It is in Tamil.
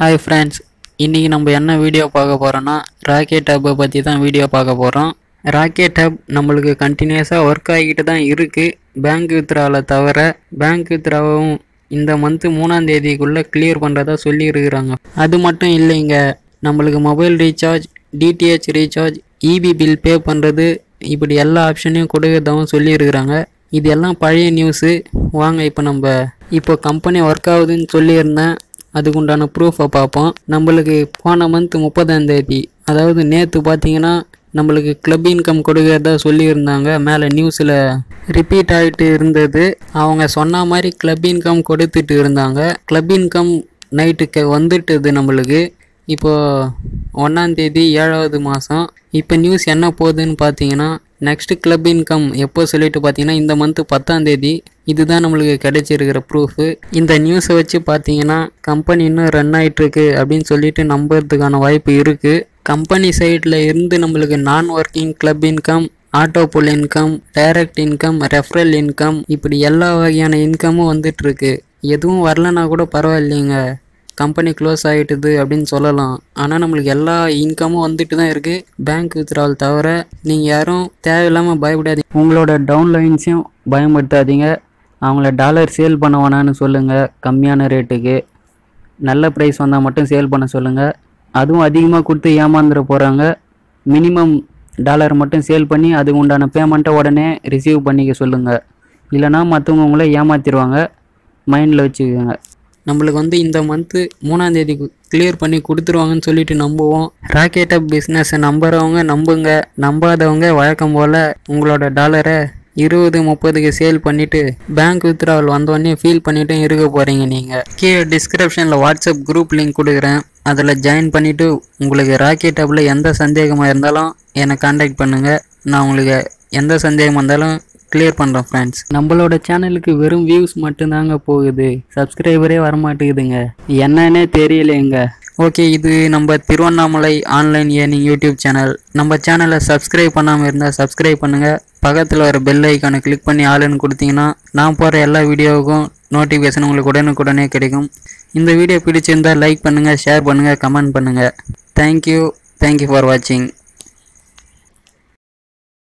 ஹாய் ஃப்ரெண்ட்ஸ் இன்றைக்கி நம்ம என்ன வீடியோ பார்க்க போகிறோன்னா ராக்கெட் ஹப்பை பற்றி தான் வீடியோ பார்க்க போகிறோம் ராக்கெட் ஹப் நம்மளுக்கு கண்டினியூஸாக ஒர்க் ஆகிக்கிட்டு தான் இருக்குது பேங்க் வித்ராவில் தவிர பேங்க் வித்ராவும் இந்த மந்த்து மூணாம் தேதிக்குள்ளே கிளியர் பண்ணுறதா சொல்லியிருக்கிறாங்க அது மட்டும் இல்லைங்க நம்மளுக்கு mobile recharge DTH recharge EB bill pay பண்ணுறது இப்படி எல்லா ஆப்ஷனையும் கொடுக்கறதாகவும் சொல்லியிருக்கிறாங்க இது எல்லாம் பழைய நியூஸு வாங்க இப்போ நம்ம இப்போ கம்பெனி ஒர்க் ஆகுதுன்னு சொல்லியிருந்தேன் அதுக்குண்டான ப்ரூஃபை பார்ப்போம் நம்மளுக்கு போன மந்த் முப்பதாம் தேதி அதாவது நேற்று பார்த்தீங்கன்னா நம்மளுக்கு கிளப் இன்கம் கொடுக்கறதா சொல்லியிருந்தாங்க மேலே நியூஸில் ரிப்பீட் ஆகிட்டு இருந்தது அவங்க சொன்ன மாதிரி கிளப் இன்கம் கொடுத்துட்டு இருந்தாங்க கிளப் இன்கம் நைட்டுக்கு வந்துட்டுது நம்மளுக்கு இப்போது ஒன்றாந்தேதி ஏழாவது மாதம் இப்போ நியூஸ் என்ன போகுதுன்னு பார்த்தீங்கன்னா நெக்ஸ்ட்டு கிளப் இன்கம் எப்போ சொல்லிட்டு பார்த்தீங்கன்னா இந்த மந்த்து தேதி இதுதான் நம்மளுக்கு கிடைச்சிருக்கிற ப்ரூஃபு இந்த நியூஸை வச்சு பார்த்தீங்கன்னா கம்பெனி இன்னும் ரன் ஆகிட்டுருக்கு அப்படின்னு சொல்லிட்டு நம்புறதுக்கான வாய்ப்பு இருக்குது கம்பெனி சைடில் இருந்து நம்மளுக்கு நான் working club income auto pool income direct income referral income இப்படி எல்லா வகையான இன்கமும் வந்துட்டுருக்கு எதுவும் வரலன்னா கூட பரவாயில்லைங்க கம்பெனி க்ளோஸ் ஆகிட்டுது அப்படின்னு சொல்லலாம் ஆனால் நம்மளுக்கு எல்லா இன்கமும் வந்துட்டு தான் இருக்குது பேங்க் வித்ராவல் தவிர நீங்கள் யாரும் தேவையில்லாமல் பயப்படாதீங்க உங்களோட டவுன்லைன்ஸையும் பயன்படுத்தாதீங்க அவங்கள டாலர் சேல் பண்ண வேணான்னு சொல்லுங்கள் கம்மியான ரேட்டுக்கு நல்ல ப்ரைஸ் வந்தால் மட்டும் சேல் பண்ண சொல்லுங்கள் அதுவும் அதிகமாக கொடுத்து ஏமாந்துட போகிறாங்க மினிமம் டாலர் மட்டும் சேல் பண்ணி அதுக்கு உண்டான பேமெண்ட்டை உடனே ரிசீவ் பண்ணிக்க சொல்லுங்கள் இல்லைனா மற்றவங்க உங்களை ஏமாற்றிடுவாங்க மைண்டில் வச்சுக்கோங்க நம்மளுக்கு வந்து இந்த மந்த்து மூணாந்தேதி கிளியர் பண்ணி கொடுத்துருவாங்கன்னு சொல்லிட்டு நம்புவோம் ராக்கெட்டை பிஸ்னஸ்ஸை பிஸ்னஸை நம்புகிறவங்க நம்புங்க நம்பாதவங்க வழக்கம் போல் உங்களோட டாலரை இருபது முப்பதுக்கு சேல் பண்ணிவிட்டு பேங்க் வித்ராவல் வந்தோடனே ஃபீல் பண்ணிவிட்டு இருக்க போகிறீங்க நீங்கள் கீழே டிஸ்கிரிப்ஷனில் வாட்ஸ்அப் குரூப் லிங்க் கொடுக்குறேன் அதில் ஜாயின் பண்ணிவிட்டு உங்களுக்கு ராக்கெட் ஆப்பில் எந்த சந்தேகமாக இருந்தாலும் என்னை காண்டாக்ட் பண்ணுங்கள் நான் உங்களுக்கு எந்த சந்தேகம் வந்தாலும் கிளியர் பண்ணுறோம் ஃப்ரெண்ட்ஸ் நம்மளோட சேனலுக்கு வெறும் வியூஸ் மட்டும்தாங்க போகுது சப்ஸ்கிரைபரே வரமாட்டேங்குதுங்க என்னன்னே தெரியலைங்க ஓகே இது நம்ம Tiruvannamalai online earning YouTube channel நம்ம சேனலை சப்ஸ்கிரைப் பண்ணாமல் இருந்தால் சப்ஸ்கிரைப் பண்ணுங்கள் பக்கத்தில் வர பெல் ஐக்கானை கிளிக் பண்ணி ஆளுன்னு கொடுத்தீங்கன்னா நான் போகிற எல்லா வீடியோவுக்கும் நோட்டிஃபிகேஷன் உங்களுக்கு உடனுக்குடனே கிடைக்கும் இந்த வீடியோ பிடிச்சிருந்தால் லைக் பண்ணுங்கள் ஷேர் பண்ணுங்கள் கமெண்ட் பண்ணுங்கள் தேங்க்யூ தேங்க்யூ ஃபார் வாட்சிங்